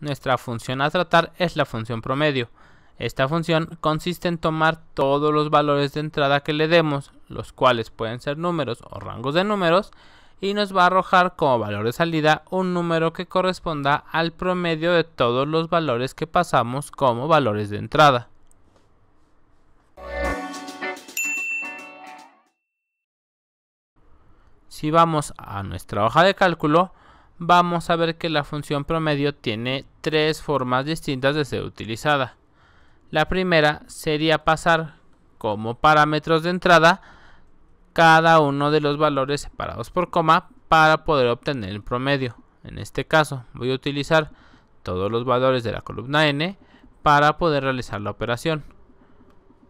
nuestra función a tratar es la función promedio. Esta función consiste en tomar todos los valores de entrada que le demos, los cuales pueden ser números o rangos de números, y nos va a arrojar como valor de salida un número que corresponda al promedio de todos los valores que pasamos como valores de entrada. Si vamos a nuestra hoja de cálculo, vamos a ver que la función promedio tiene tres formas distintas de ser utilizada. La primera sería pasar como parámetros de entrada cada uno de los valores separados por coma para poder obtener el promedio. En este caso voy a utilizar todos los valores de la columna n para poder realizar la operación.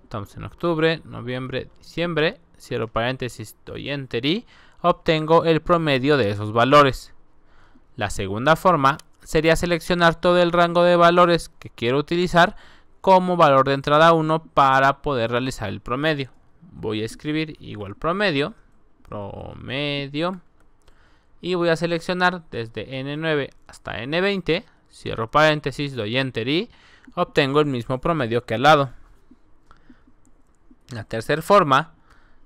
Estamos en octubre, noviembre, diciembre, cierro paréntesis, doy enter y obtengo el promedio de esos valores. La segunda forma sería seleccionar todo el rango de valores que quiero utilizar como valor de entrada 1 para poder realizar el promedio. Voy a escribir igual promedio, promedio, y voy a seleccionar desde N9 hasta N20, cierro paréntesis, doy Enter y obtengo el mismo promedio que al lado. La tercera forma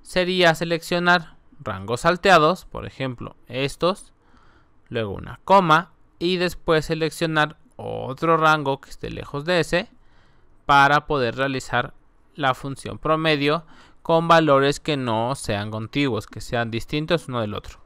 sería seleccionar rangos salteados, por ejemplo estos, luego una coma y después seleccionar otro rango que esté lejos de ese para poder realizar la función promedio con valores que no sean contiguos, que sean distintos uno del otro.